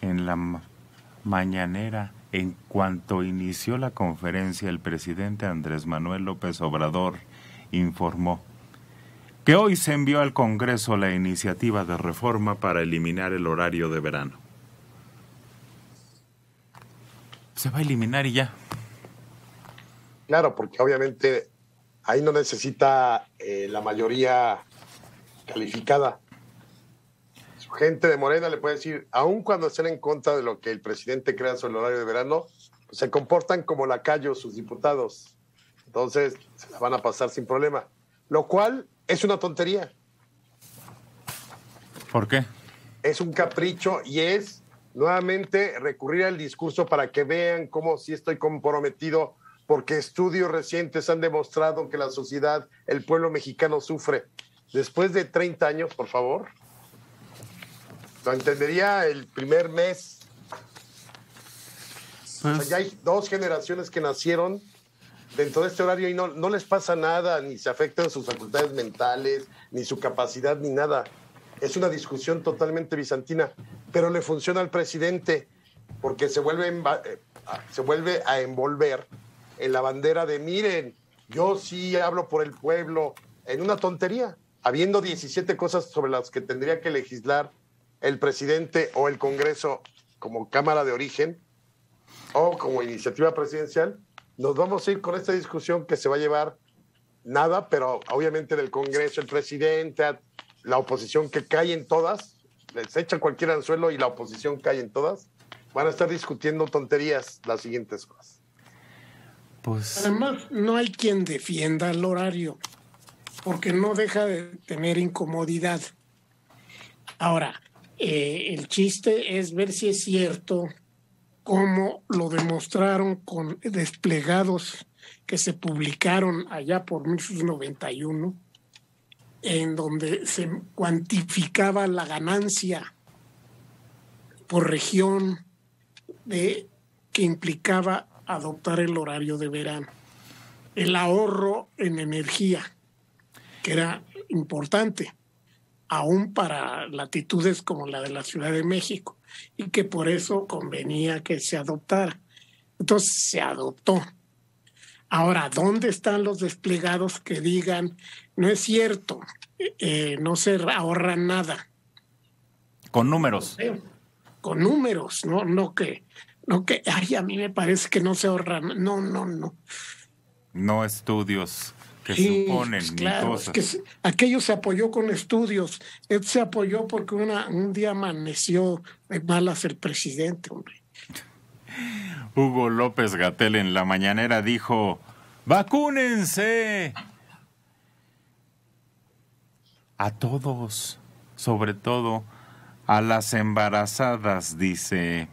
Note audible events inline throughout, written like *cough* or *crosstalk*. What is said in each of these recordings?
en la mañanera, en cuanto inició la conferencia, el presidente Andrés Manuel López Obrador informó que hoy se envió al Congreso la iniciativa de reforma para eliminar el horario de verano. Se va a eliminar y ya. Claro, porque obviamente ahí no necesita eh, la mayoría calificada gente de Morena le puede decir, aun cuando estén en contra de lo que el presidente crea sobre el horario de verano, se comportan como lacayos sus diputados. Entonces, se la van a pasar sin problema. Lo cual es una tontería. ¿Por qué? Es un capricho y es nuevamente recurrir al discurso para que vean cómo sí estoy comprometido, porque estudios recientes han demostrado que la sociedad, el pueblo mexicano sufre. Después de 30 años, por favor, lo entendería el primer mes. Pues- ya hay dos generaciones que nacieron dentro de este horario y no, no les pasa nada, ni se afectan sus facultades mentales, ni su capacidad, ni nada. Es una discusión totalmente bizantina, pero le funciona al presidente porque se vuelve, eh, se vuelve a envolver en la bandera de miren, yo sí hablo por el pueblo, en una tontería, habiendo 17 cosas sobre las que tendría que legislar el presidente o el Congreso como Cámara de Origen o como iniciativa presidencial, nos vamos a ir con esta discusión que se va a llevar nada, pero obviamente del Congreso, el presidente, la oposición que cae en todas, les echa cualquier anzuelo y la oposición cae en todas, van a estar discutiendo tonterías las siguientes horas. Pues Además, no hay quien defienda el horario, porque no deja de tener incomodidad. Ahora, eh, el chiste es ver si es cierto cómo lo demostraron con desplegados que se publicaron allá por 1991, en donde se cuantificaba la ganancia por región de, que implicaba adoptar el horario de verano, el ahorro en energía, que era importante aún para latitudes como la de la Ciudad de México, y que por eso convenía que se adoptara. Entonces se adoptó. Ahora, ¿dónde están los desplegados que digan, no es cierto, eh, eh, no se ahorra nada? Con números. Con números, no, no que, no que, ay, a mí me parece que no se ahorra, no, no, no. No estudios que suponen pues, aquello se apoyó con estudios. Él se apoyó porque un día amaneció mal a ser presidente, hombre. Hugo López Gatel en la mañanera dijo: ¡Vacúnense! A todos, sobre todo a las embarazadas, dice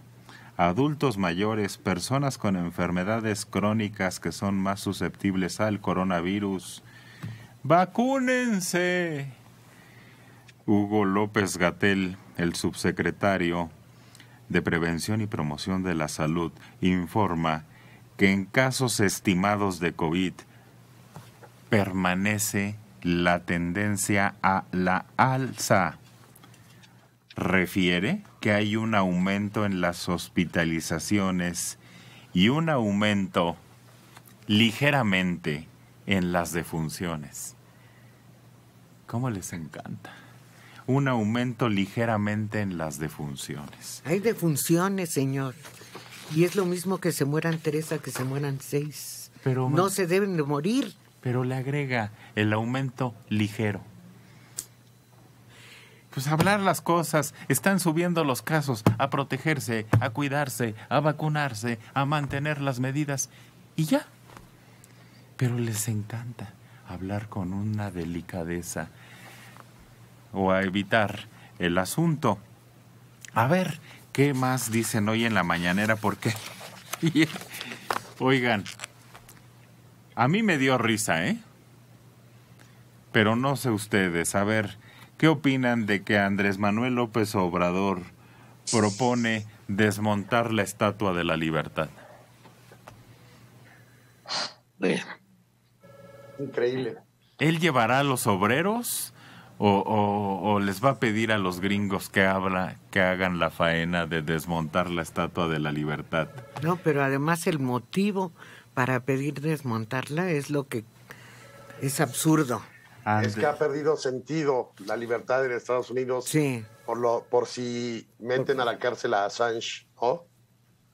adultos mayores, personas con enfermedades crónicas que son más susceptibles al coronavirus. ¡Vacúnense! Hugo López Gatel, el subsecretario de Prevención y Promoción de la Salud, informa que en casos estimados de COVID permanece la tendencia a la alza. Refiere que hay un aumento en las hospitalizaciones y un aumento ligeramente en las defunciones. ¿Cómo les encanta? Un aumento ligeramente en las defunciones. Hay defunciones, señor. Y es lo mismo que se mueran tres a que se mueran seis. Pero, no se deben de morir. Pero le agrega el aumento ligero pues hablar las cosas, están subiendo los casos, a protegerse, a cuidarse, a vacunarse, a mantener las medidas y ya. Pero les encanta hablar con una delicadeza o a evitar el asunto. A ver, ¿qué más dicen hoy en la mañanera? Porque, *laughs* oigan, a mí me dio risa, ¿eh? Pero no sé ustedes, a ver, ¿Qué opinan de que Andrés Manuel López Obrador propone desmontar la Estatua de la Libertad? Increíble. ¿Él llevará a los obreros o, les va a pedir a los gringos que, habla, que hagan la faena de desmontar la Estatua de la Libertad? No, pero además el motivo para pedir desmontarla es lo que es absurdo. Es que ha perdido sentido la libertad en Estados Unidos por, lo, por si meten a la cárcel a Assange, ¿no?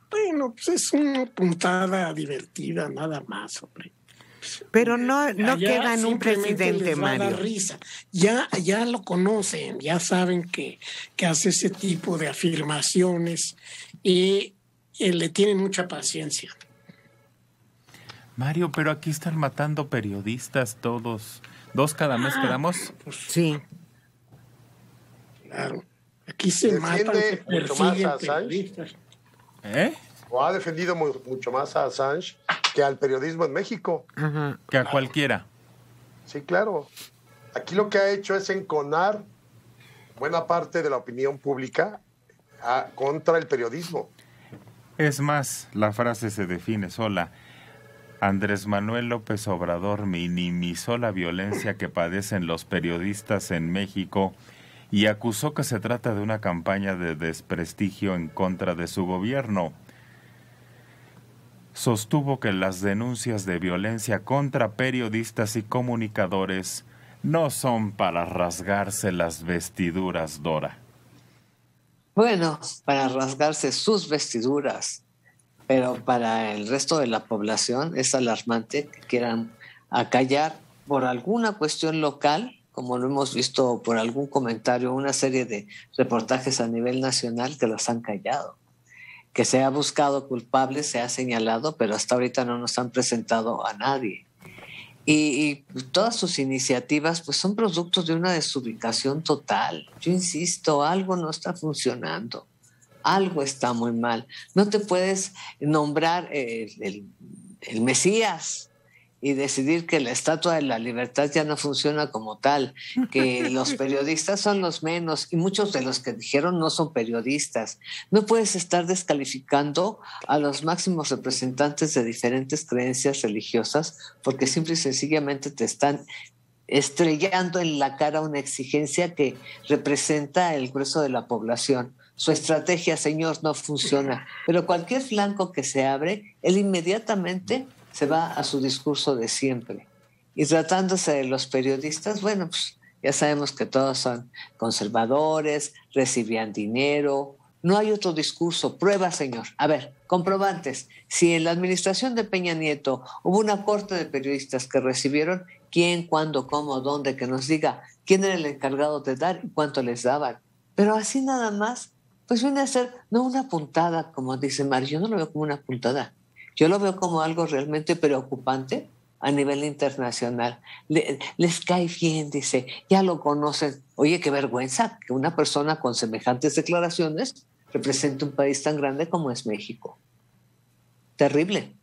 Bueno, pues es una puntada divertida, nada más, hombre. Pero no, no queda en un presidente, Mario. Risa. Ya, ya lo conocen, ya saben que, que hace ese tipo de afirmaciones y eh, le tienen mucha paciencia. Mario, pero aquí están matando periodistas todos. Dos cada mes quedamos. Ah. Sí. Claro. Aquí se defiende mucho más a Assange. ¿Eh? O ha defendido mucho más a Assange que al periodismo en México. Que a cualquiera. Sí, claro. Aquí lo que ha hecho es enconar buena parte de la opinión pública ah, contra el periodismo. Es más, la frase se define sola. Andrés Manuel López Obrador minimizó la violencia que padecen los periodistas en México y acusó que se trata de una campaña de desprestigio en contra de su gobierno. Sostuvo que las denuncias de violencia contra periodistas y comunicadores no son para rasgarse las vestiduras, Dora. Bueno, para rasgarse sus vestiduras, pero para el resto de la población es alarmante que quieran acallar por alguna cuestión local, como lo hemos visto por algún comentario, una serie de reportajes a nivel nacional que los han callado. Que se ha buscado culpables, se ha señalado, pero hasta ahorita no nos han presentado a nadie. Y, y, todas sus iniciativas pues son productos de una desubicación total. Yo insisto, algo no está funcionando algo está muy mal. No te puedes nombrar eh, el, Mesías y decidir que la Estatua de la Libertad ya no funciona como tal, que los *laughs* periodistas son los menos y muchos de los que dijeron no son periodistas. No puedes estar descalificando a los máximos representantes de diferentes creencias religiosas porque simple y sencillamente te están estrellando en la cara una exigencia que representa el grueso de la población su estrategia, señor, no funciona. Pero cualquier flanco que se abre, él inmediatamente se va a su discurso de siempre. Y tratándose de los periodistas, bueno, pues ya sabemos que todos son conservadores, recibían dinero. No hay otro discurso. Prueba, señor. A ver, comprobantes. Si en la administración de Peña Nieto hubo una corte de periodistas que recibieron, ¿quién, cuándo, cómo, dónde? Que nos diga quién era el encargado de dar y cuánto les daban. Pero así nada más pues viene a ser no una puntada, como dice Mario, yo no lo veo como una puntada, yo lo veo como algo realmente preocupante a nivel internacional. les cae bien, dice, ya lo conocen. Oye, qué vergüenza que una persona con semejantes declaraciones represente un país tan grande como es México. Terrible.